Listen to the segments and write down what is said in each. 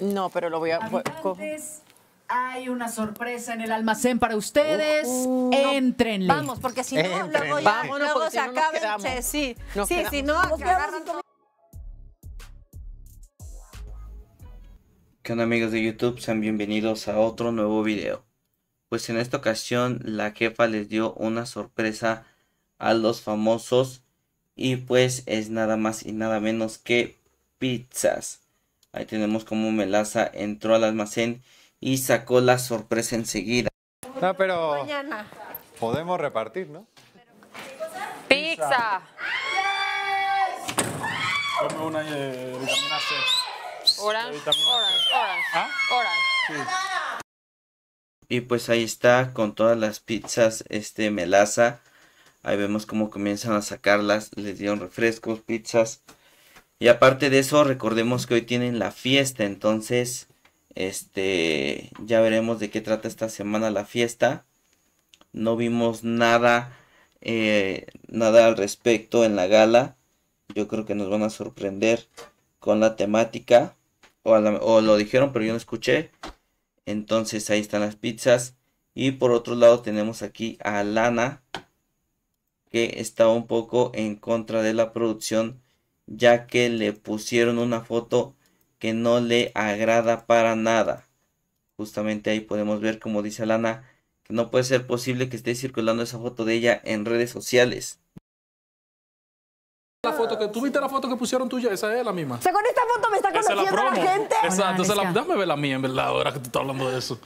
No, pero lo voy a... hay una sorpresa en el almacén para ustedes. Uh, uh, Entrenle. Vamos, porque si no, Entrenle. luego, ya, se Sí, sí, si no, ¿Qué onda amigos de YouTube? Sean bienvenidos a otro nuevo video. Pues en esta ocasión la jefa les dio una sorpresa a los famosos y pues es nada más y nada menos que pizzas. Ahí tenemos como Melaza entró al almacén y sacó la sorpresa enseguida. No, pero Mañana. podemos repartir, ¿no? Pizza. Come una de eh, vitaminas C. ¿Horas? ¿Horas? ¿Ah? Y pues ahí está con todas las pizzas este Melaza. Ahí vemos cómo comienzan a sacarlas. Les dieron refrescos, pizzas. Y aparte de eso, recordemos que hoy tienen la fiesta, entonces este ya veremos de qué trata esta semana la fiesta. No vimos nada eh, nada al respecto en la gala. Yo creo que nos van a sorprender con la temática. O, o lo dijeron, pero yo no escuché. Entonces ahí están las pizzas. Y por otro lado tenemos aquí a Lana, que está un poco en contra de la producción ya que le pusieron una foto que no le agrada para nada. Justamente ahí podemos ver, como dice Alana, que no puede ser posible que esté circulando esa foto de ella en redes sociales. La foto que, tuviste la foto que pusieron tuya? Esa es la misma. O con esta foto me está conociendo la, gente. Exacto, dame la mía, en verdad, ahora que tú estás hablando de eso.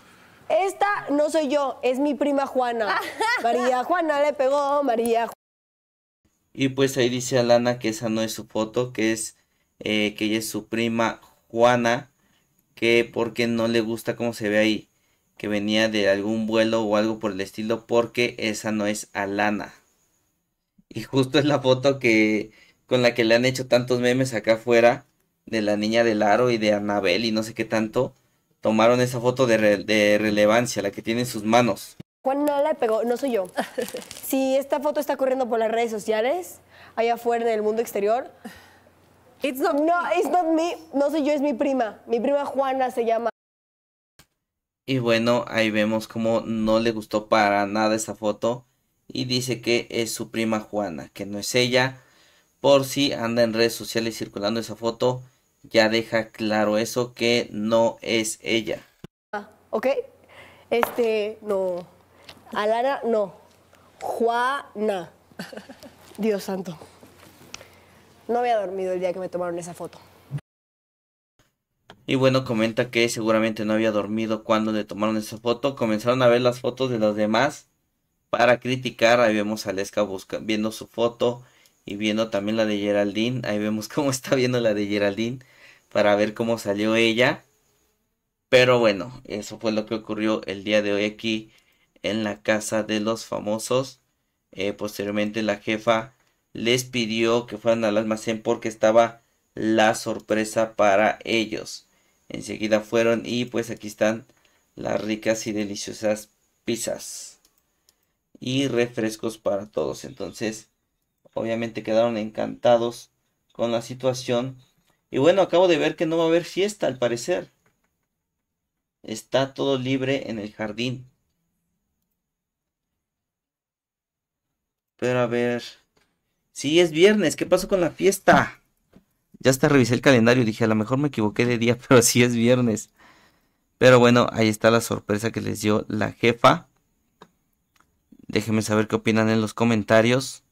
Esta no soy yo, es mi prima Juana. María Juana le pegó, María Juana. Y pues ahí dice Alana que esa no es su foto, que es eh, que ella es su prima Juana, que porque no le gusta cómo se ve ahí, que venía de algún vuelo o algo por el estilo, porque esa no es Alana. Y justo es la foto que con la que le han hecho tantos memes acá afuera de la niña de Laro y de Anabel y no sé qué tanto, tomaron esa foto de, de, relevancia, la que tiene en sus manos. Juan no la pegó, no soy yo. si esta foto está corriendo por las redes sociales, allá afuera en el mundo exterior, it's not no, it's not me, no soy yo, es mi prima. Mi prima Juana se llama. Y bueno, ahí vemos como no le gustó para nada esa foto y dice que es su prima Juana, que no es ella. Por si anda en redes sociales circulando esa foto, ya deja claro eso que no es ella. Ah, ¿Ok? Este, no. Alana, no. Juana. Dios santo. No había dormido el día que me tomaron esa foto. Y bueno, comenta que seguramente no había dormido cuando le tomaron esa foto. Comenzaron a ver las fotos de los demás para criticar. Ahí vemos a Leska viendo su foto y viendo también la de Geraldine. Ahí vemos cómo está viendo la de Geraldine para ver cómo salió ella. Pero bueno, eso fue lo que ocurrió el día de hoy aquí en la casa de los famosos. Eh, posteriormente la jefa les pidió que fueran al almacén porque estaba la sorpresa para ellos. Enseguida fueron y pues aquí están las ricas y deliciosas pizzas y refrescos para todos. Entonces, obviamente quedaron encantados con la situación. Y bueno, acabo de ver que no va a haber fiesta al parecer. Está todo libre en el jardín. Pero a ver. si es viernes. ¿Qué pasó con la fiesta? Ya hasta revisé el calendario. Dije, a lo mejor me equivoqué de día, pero si es viernes. Pero bueno, ahí está la sorpresa que les dio la jefa. Déjenme saber qué opinan en los comentarios.